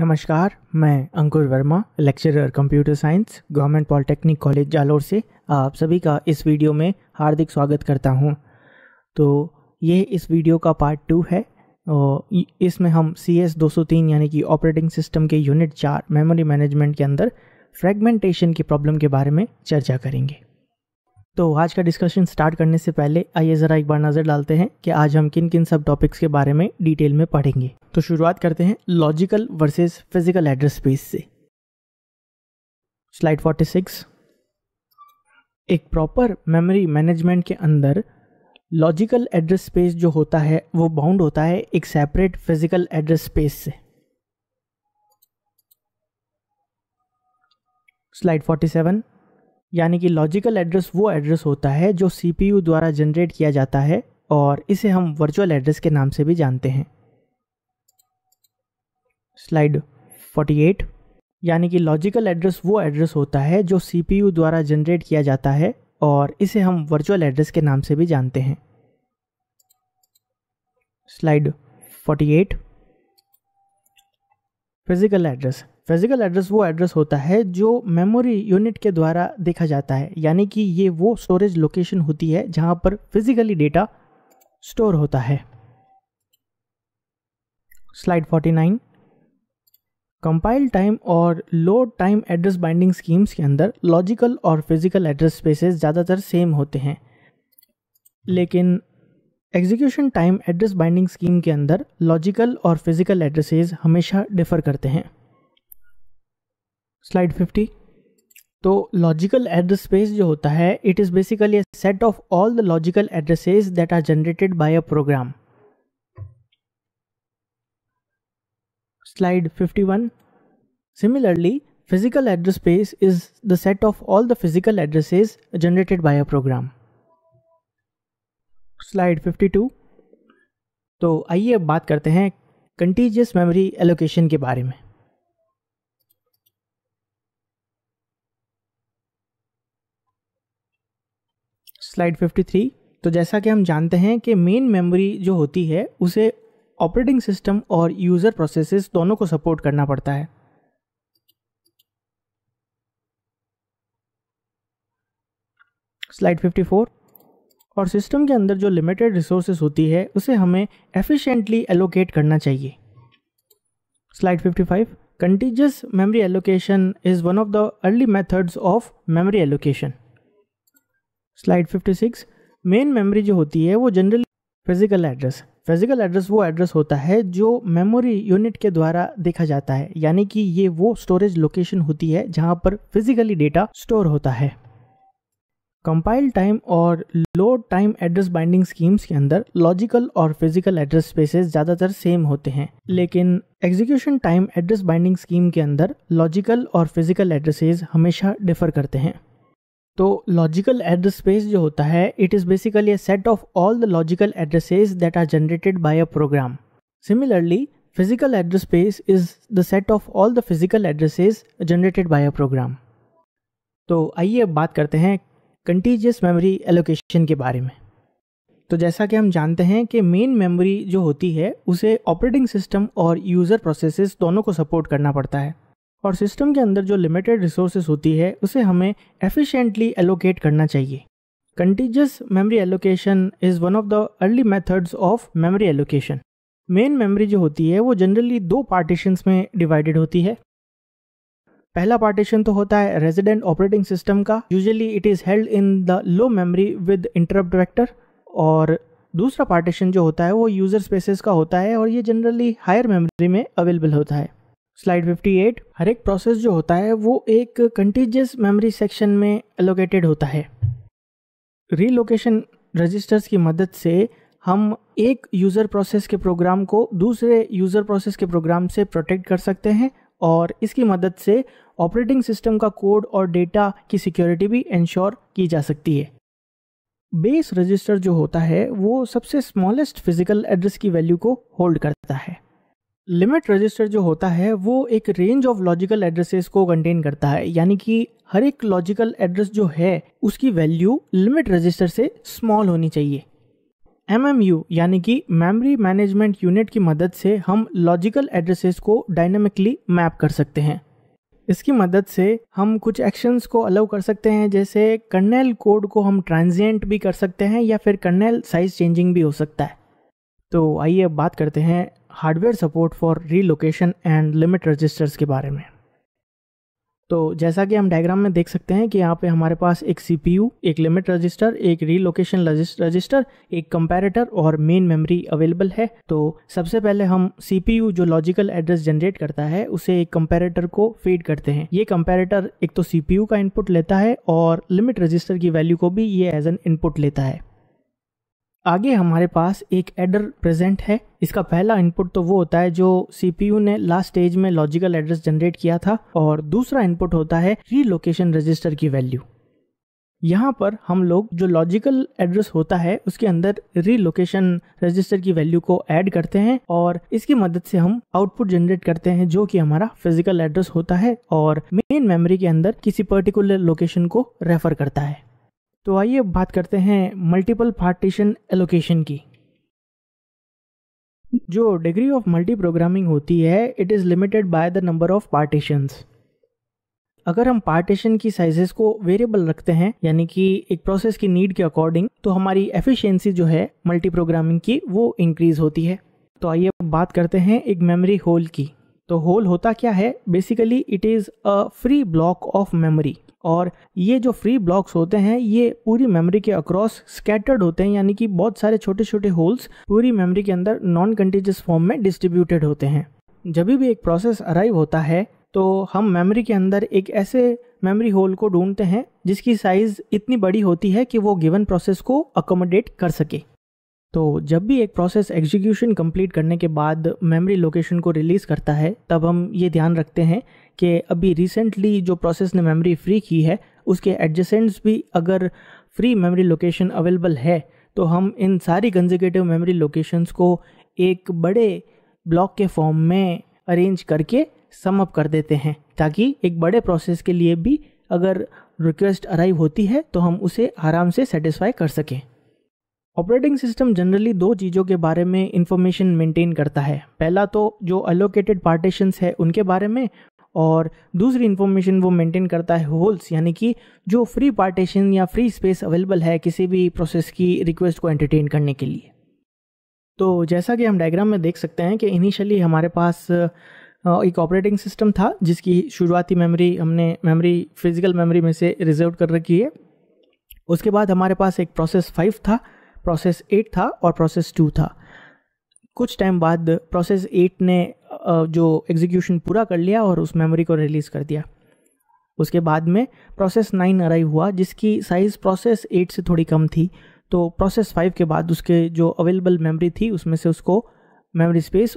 नमस्कार मैं Ankur Verma lecturer computer science government polytechnic college Jalore से आप सभी का इस वीडियो में हार्दिक स्वागत करता हूं। तो ये इस वीडियो का पार्ट टू है इसमें हम सी एस दो सौ तीन यानी कि ऑपरेटिंग सिस्टम के यूनिट चार मेमोरी मैनेजमेंट के अंदर फ्रेगमेंटेशन की प्रॉब्लम के बारे में चर्चा करेंगे तो आज का डिस्कशन स्टार्ट करने से पहले आइए ज़रा एक बार नज़र डालते हैं कि आज हम किन किन सब टॉपिक्स के बारे में डिटेल में पढ़ेंगे तो शुरुआत करते हैं logical versus physical address space से स्लाइड 46 एक प्रॉपर मेमोरी मैनेजमेंट के अंदर लॉजिकल एड्रेस स्पेस जो होता है वो बाउंड होता है एक सेपरेट फिजिकल एड्रेस स्पेस से स्लाइड 47 यानी कि लॉजिकल एड्रेस वो एड्रेस होता है जो सी द्वारा जनरेट किया जाता है और इसे हम वर्चुअल एड्रेस के नाम से भी जानते हैं स्लाइड 48 यानी कि लॉजिकल एड्रेस वो एड्रेस होता है जो सी द्वारा जनरेट किया जाता है और इसे हम वर्चुअल एड्रेस के नाम से भी जानते हैं slide 48 physical address physical address वो एड्रेस होता है जो मेमोरी यूनिट के द्वारा देखा जाता है यानी कि ये वो स्टोरेज लोकेशन होती है जहाँ पर फिजिकली डेटा स्टोर होता है स्लाइड 49 कंपाइल टाइम और load time address binding schemes के अंदर लॉजिकल और फिजिकल एड्रेस स्पेसेस ज़्यादातर सेम होते हैं लेकिन execution time address binding scheme के अंदर लॉजिकल और फिजिकल एड्रेसेस हमेशा डिफर करते हैं स्लाइड 50 तो लॉजिकल एड्रेस स्पेस जो होता है it is basically a set of all the logical addresses that are generated by a program slide 51 similarly physical address space is the set of all the physical addresses generated by a program slide 52 तो आइए अब बात करते हैं contiguous memory allocation के बारे में slide 53 तो जैसा कि हम जानते हैं कि मेन मेमोरी जो होती है उसे ऑपरेटिंग सिस्टम और यूज़र प्रोसेसेस दोनों को सपोर्ट करना पड़ता है स्लाइड 54 और सिस्टम के अंदर जो लिमिटेड रिसोर्सेज होती है उसे हमें एफिशिएंटली एलोकेट करना चाहिए slide 55 contiguous memory allocation is one of the early methods of memory allocation slide 56 main memory जो होती है वो generally physical address physical address वो एड्रेस होता है जो मेमोरी यूनिट के द्वारा देखा जाता है यानी कि ये वो स्टोरेज लोकेशन होती है जहां पर फिजिकली डेटा स्टोर होता है कंपाइल टाइम और load time address binding schemes के अंदर लॉजिकल और फिजिकल एड्रेस स्पेसेस ज़्यादातर सेम होते हैं लेकिन execution time address binding scheme के अंदर लॉजिकल और फिजिकल एड्रेसेस हमेशा डिफर करते हैं तो लॉजिकल एड्रेस स्पेस जो होता है it is basically a set of all the logical addresses that are generated by a program similarly physical address space is the set of all the physical addresses generated by a program तो आइए अब बात करते हैं contiguous memory allocation के बारे में तो जैसा कि हम जानते हैं कि मेन मेमोरी जो होती है उसे ऑपरेटिंग सिस्टम और यूज़र प्रोसेसेस दोनों को सपोर्ट करना पड़ता है और सिस्टम के अंदर जो लिमिटेड रिसोर्सेज होती है उसे हमें एफिशिएंटली एलोकेट करना चाहिए contiguous memory allocation is one of the early methods of memory allocation main memory जो होती है वो जनरली दो पार्टीशंस में डिवाइडेड होती है पहला पार्टीशन तो होता है रेजिडेंट ऑपरेटिंग सिस्टम का usually it is held in the low memory with interrupt vector और दूसरा पार्टीशन जो होता है वो यूज़र स्पेसेस का होता है और ये जनरली हायर मेमोरी में अवेलेबल होता है स्लाइड 58 हर एक प्रोसेस जो होता है वो एक कंटीजियस मेमोरी सेक्शन में एलोकेटेड होता है रीलोकेशन रजिस्टर्स की मदद से हम एक यूज़र प्रोसेस के प्रोग्राम को दूसरे यूज़र प्रोसेस के प्रोग्राम से प्रोटेक्ट कर सकते हैं और इसकी मदद से ऑपरेटिंग सिस्टम का कोड और डेटा की सिक्योरिटी भी इंश्योर की जा सकती है बेस रजिस्टर जो होता है वो सबसे स्मॉलेस्ट फिजिकल एड्रेस की वैल्यू को होल्ड करता है लिमिट रजिस्टर जो होता है वो एक रेंज ऑफ लॉजिकल एड्रेसेस को कंटेन करता है यानी कि हर एक लॉजिकल एड्रेस जो है उसकी वैल्यू लिमिट रजिस्टर से स्मॉल होनी चाहिए एम यानी कि मेमोरी मैनेजमेंट यूनिट की मदद से हम लॉजिकल एड्रेसेस को डायनेमिकली मैप कर सकते हैं इसकी मदद से हम कुछ एक्शंस को अलाउ कर सकते हैं जैसे कर्नेल कोड को हम ट्रांजिएंट भी कर सकते हैं या फिर कर्नेल साइज चेंजिंग भी हो सकता है तो आइए अब बात करते हैं hardware support for relocation and limit registers के बारे में तो जैसा कि हम डायग्राम में देख सकते हैं कि यहाँ पे हमारे पास एक सी एक लिमिट रजिस्टर एक रीलोकेशन रजिस्टर एक कंपैरेटर और मेन मेमोरी अवेलेबल है तो सबसे पहले हम सीपीयू जो लॉजिकल एड्रेस जनरेट करता है उसे एक कंपैरेटर को फीड करते हैं ये कंपैरेटर एक तो सी का इनपुट लेता है और लिमिट रजिस्टर की वैल्यू को भी ये एज एन इनपुट लेता है आगे हमारे पास एक एडर प्रेजेंट है इसका पहला इनपुट तो वो होता है जो सीपीयू ने लास्ट स्टेज में लॉजिकल एड्रेस जनरेट किया था और दूसरा इनपुट होता है रीलोकेशन रजिस्टर की वैल्यू यहाँ पर हम लोग जो लॉजिकल एड्रेस होता है उसके अंदर रीलोकेशन रजिस्टर की वैल्यू को ऐड करते हैं और इसकी मदद से हम आउटपुट जनरेट करते हैं जो कि हमारा फिजिकल एड्रेस होता है और मेन मेमोरी के अंदर किसी पर्टिकुलर लोकेशन को रेफर करता है तो आइए बात करते हैं मल्टीपल पार्टीशन एलोकेशन की जो डिग्री ऑफ मल्टी प्रोग्रामिंग होती है it is limited by the number of partitions अगर हम पार्टीशन की साइजेस को वेरिएबल रखते हैं यानी कि एक प्रोसेस की नीड के अकॉर्डिंग तो हमारी एफिशिएंसी जो है मल्टी प्रोग्रामिंग की वो इंक्रीज होती है तो आइए बात करते हैं एक मेमोरी होल की तो होल होता क्या है basically it is a free block of memory और ये जो फ्री ब्लॉक्स होते हैं ये पूरी मेमोरी के अक्रॉस स्कैटर्ड होते हैं यानी कि बहुत सारे छोटे छोटे होल्स पूरी मेमोरी के अंदर नॉन कंटीजियस फॉर्म में डिस्ट्रीब्यूटेड होते हैं जब भी एक प्रोसेस अराइव होता है तो हम मेमोरी के अंदर एक ऐसे मेमोरी होल को ढूंढते हैं जिसकी साइज़ इतनी बड़ी होती है कि वो गिवन प्रोसेस को अकोमोडेट कर सके तो जब भी एक प्रोसेस एग्जीक्यूशन कंप्लीट करने के बाद मेमोरी लोकेशन को रिलीज़ करता है तब हम ये ध्यान रखते हैं कि अभी रिसेंटली जो प्रोसेस ने मेमोरी फ्री की है उसके एडजेसेंट्स भी अगर फ्री मेमोरी लोकेशन अवेलेबल है तो हम इन सारी कंजिकेटिव मेमोरी लोकेशंस को एक बड़े ब्लॉक के फॉर्म में अरेंज करके समअप कर देते हैं ताकि एक बड़े प्रोसेस के लिए भी अगर रिक्वेस्ट अराइव होती है तो हम उसे आराम से सेटिस्फाई कर सकें ऑपरेटिंग सिस्टम जनरली दो चीज़ों के बारे में इंफॉर्मेशन मेंटेन करता है पहला तो जो अलोकेटेड पार्टीशंस है उनके बारे में और दूसरी इन्फॉर्मेशन वो मेंटेन करता है होल्स यानी कि जो फ्री पार्टीशन या फ्री स्पेस अवेलेबल है किसी भी प्रोसेस की रिक्वेस्ट को एंटरटेन करने के लिए तो जैसा कि हम डायग्राम में देख सकते हैं कि इनिशियली हमारे पास एक ऑपरेटिंग सिस्टम था जिसकी शुरुआती मेमोरी हमने मेमोरी फिजिकल मेमोरी में से रिजर्व कर रखी है उसके बाद हमारे पास एक प्रोसेस फाइव था प्रोसेस एट था और प्रोसेस टू था कुछ टाइम बाद प्रोसेस एट ने जो एग्जीक्यूशन पूरा कर लिया और उस मेमोरी को रिलीज़ कर दिया उसके बाद में प्रोसेस नाइन अराइव हुआ जिसकी साइज़ प्रोसेस एट से थोड़ी कम थी तो प्रोसेस फाइव के बाद उसके जो अवेलेबल मेमोरी थी उसमें से उसको मेमोरी स्पेस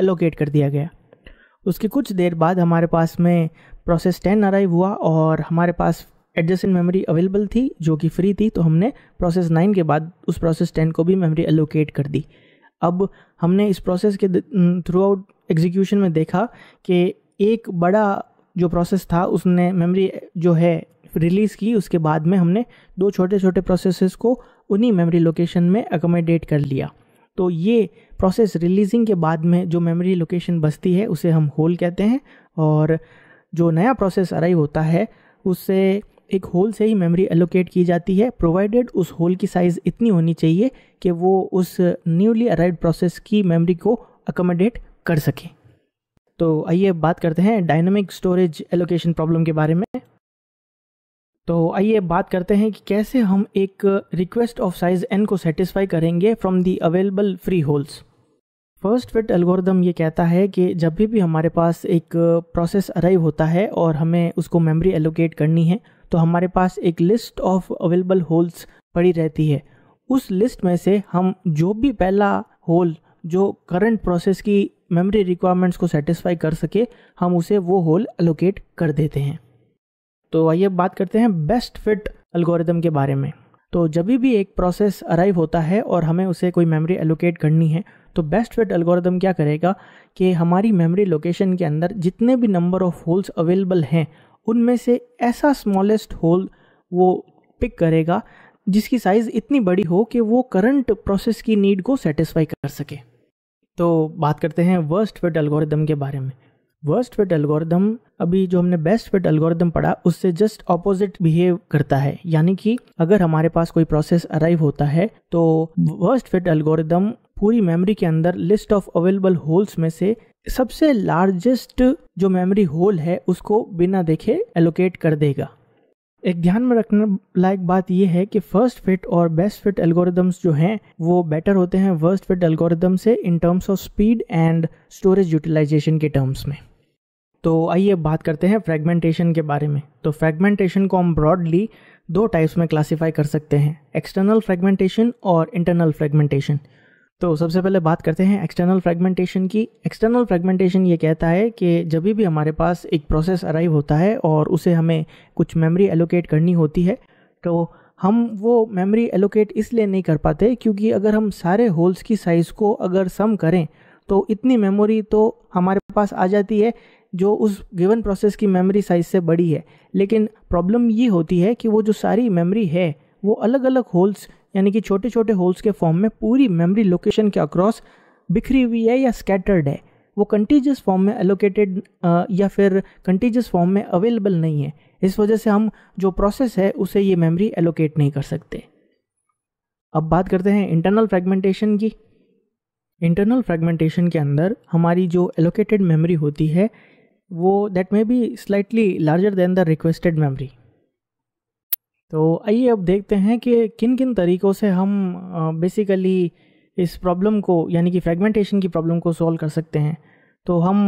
एलोकेट कर दिया गया उसके कुछ देर बाद हमारे पास में प्रोसेस टेन अराइव हुआ और हमारे पास एडजस्टिंग मेमोरी अवेलेबल थी जो कि फ्री थी तो हमने प्रोसेस नाइन के बाद उस प्रोसेस टेन को भी मेमोरी एलोकेट कर दी अब हमने इस प्रोसेस के थ्रू आउट एग्जीक्यूशन में देखा कि एक बड़ा जो प्रोसेस था उसने मेमोरी जो है रिलीज़ की उसके बाद में हमने दो छोटे छोटे प्रोसेसेस को उन्हीं मेमोरी लोकेशन में अकोमोडेट कर लिया तो ये प्रोसेस रिलीजिंग के बाद में जो मेमोरी लोकेशन बसती है उसे हम होल कहते हैं और जो नया प्रोसेस अराइव होता है उससे एक होल से ही मेमोरी एलोकेट की जाती है प्रोवाइडेड उस होल की साइज़ इतनी होनी चाहिए कि वो उस न्यूली अराइव प्रोसेस की मेमोरी को अकोमोडेट कर सके तो आइए बात करते हैं डायनामिक स्टोरेज एलोकेशन प्रॉब्लम के बारे में तो आइए बात करते हैं कि कैसे हम एक रिक्वेस्ट ऑफ साइज एन को सेटिस्फाई करेंगे from the available free holes first fit algorithm ये कहता है कि जब भी भी हमारे पास एक प्रोसेस अराइव होता है और हमें उसको मेमोरी एलोकेट करनी है तो हमारे पास एक लिस्ट ऑफ अवेलेबल होल्स पड़ी रहती है उस लिस्ट में से हम जो भी पहला होल जो करंट प्रोसेस की मेमोरी रिक्वायरमेंट्स को सेटिस्फाई कर सके हम उसे वो होल एलोकेट कर देते हैं तो आइए बात करते हैं बेस्ट फिट अलगोरिदम के बारे में तो जब भी एक प्रोसेस अराइव होता है और हमें उसे कोई मेमोरी एलोकेट करनी है तो बेस्ट फिट अलगोरिदम क्या करेगा कि हमारी मेमोरी लोकेशन के अंदर जितने भी नंबर ऑफ होल्स अवेलेबल हैं उनमें से ऐसा स्मॉलेस्ट होल वो पिक करेगा जिसकी साइज़ इतनी बड़ी हो कि वो करंट प्रोसेस की नीड को सेटिस्फाई कर सके तो बात करते हैं वर्स्ट फिट एल्गोरिदम के बारे में वर्स्ट फिट एल्गोरिदम अभी जो हमने बेस्ट फिट एल्गोरिदम पढ़ा उससे जस्ट ऑपोजिट बिहेव करता है यानी कि अगर हमारे पास कोई प्रोसेस अराइव होता है तो वर्स्ट फिट एल्गोरिदम पूरी मेमोरी के अंदर लिस्ट ऑफ अवेलेबल होल्स में से सबसे लार्जेस्ट जो मेमोरी होल है उसको बिना देखे एलोकेट कर देगा एक ध्यान में रखने लायक बात यह है कि फर्स्ट फिट और बेस्ट फिट एल्गोरिदम्स जो हैं वो बेटर होते हैं वर्स्ट फिट एल्गोरिदम से in terms of speed and storage utilization के टर्म्स में तो आइए बात करते हैं फ्रेगमेंटेशन के बारे में तो फ्रेगमेंटेशन को हम ब्रॉडली दो टाइप्स में क्लासीफाई कर सकते हैं एक्सटर्नल फ्रेगमेंटेशन और इंटरनल फ्रेगमेंटेशन तो सबसे पहले बात करते हैं एक्सटर्नल फ्रेगमेंटेशन की एक्सटर्नल फ्रेगमेंटेशन ये कहता है कि जब भी हमारे पास एक प्रोसेस अराइव होता है और उसे हमें कुछ मेमोरी एलोकेट करनी होती है तो हम वो मेमोरी एलोकेट इसलिए नहीं कर पाते क्योंकि अगर हम सारे होल्स की साइज़ को अगर सम करें तो इतनी मेमोरी तो हमारे पास आ जाती है जो उस गिवन प्रोसेस की मेमोरी साइज़ से बड़ी है लेकिन प्रॉब्लम ये होती है कि वो जो सारी मेमोरी है वो अलग अलग होल्स यानी कि छोटे छोटे होल्स के फॉर्म में पूरी मेमोरी लोकेशन के अक्रॉस बिखरी हुई है या स्कैटर्ड है वो कंटीजियस फॉर्म में एलोकेटेड या फिर कंटीजियस फॉर्म में अवेलेबल नहीं है इस वजह से हम जो प्रोसेस है उसे ये मेमोरी एलोकेट नहीं कर सकते अब बात करते हैं इंटरनल फ्रेगमेंटेशन की इंटरनल फ्रेगमेंटेशन के अंदर हमारी जो एलोकेटेड मेमोरी होती है वो that may be slightly larger than the requested memory तो आइए अब देखते हैं कि किन किन तरीक़ों से हम बेसिकली इस प्रॉब्लम को यानी कि फ्रेगमेंटेशन की प्रॉब्लम को सॉल्व कर सकते हैं तो हम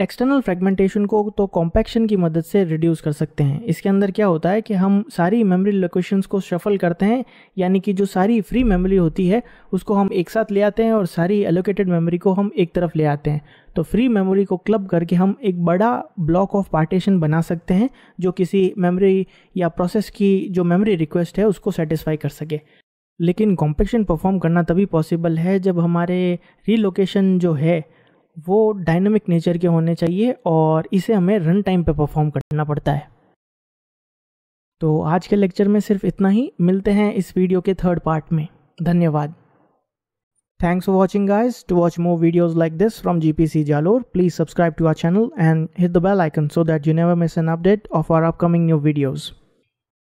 एक्सटर्नल फ्रेगमेंटेशन को तो कॉम्पैक्शन की मदद से रिड्यूस कर सकते हैं इसके अंदर क्या होता है कि हम सारी मेमोरी लोकेशंस को शफल करते हैं यानी कि जो सारी फ्री मेमोरी होती है उसको हम एक साथ ले आते हैं और सारी एलोकेटेड मेमोरी को हम एक तरफ ले आते हैं तो फ्री मेमोरी को क्लब करके हम एक बड़ा ब्लॉक ऑफ पार्टीशन बना सकते हैं जो किसी मेमोरी या प्रोसेस की जो मेमोरी रिक्वेस्ट है उसको सेटिस्फाई कर सके लेकिन कॉम्पेक्शन परफॉर्म करना तभी पॉसिबल है जब हमारे रीलोकेशन जो है वो डायनमिक नेचर के होने चाहिए और इसे हमें रन टाइम पे परफॉर्म करना पड़ता है तो आज के लेक्चर में सिर्फ इतना ही मिलते हैं इस वीडियो के थर्ड पार्ट में धन्यवाद thanks for watching guys to watch more videos like this from G P C Jalore please subscribe to our channel and hit the bell icon so that you never miss an update of our upcoming new videos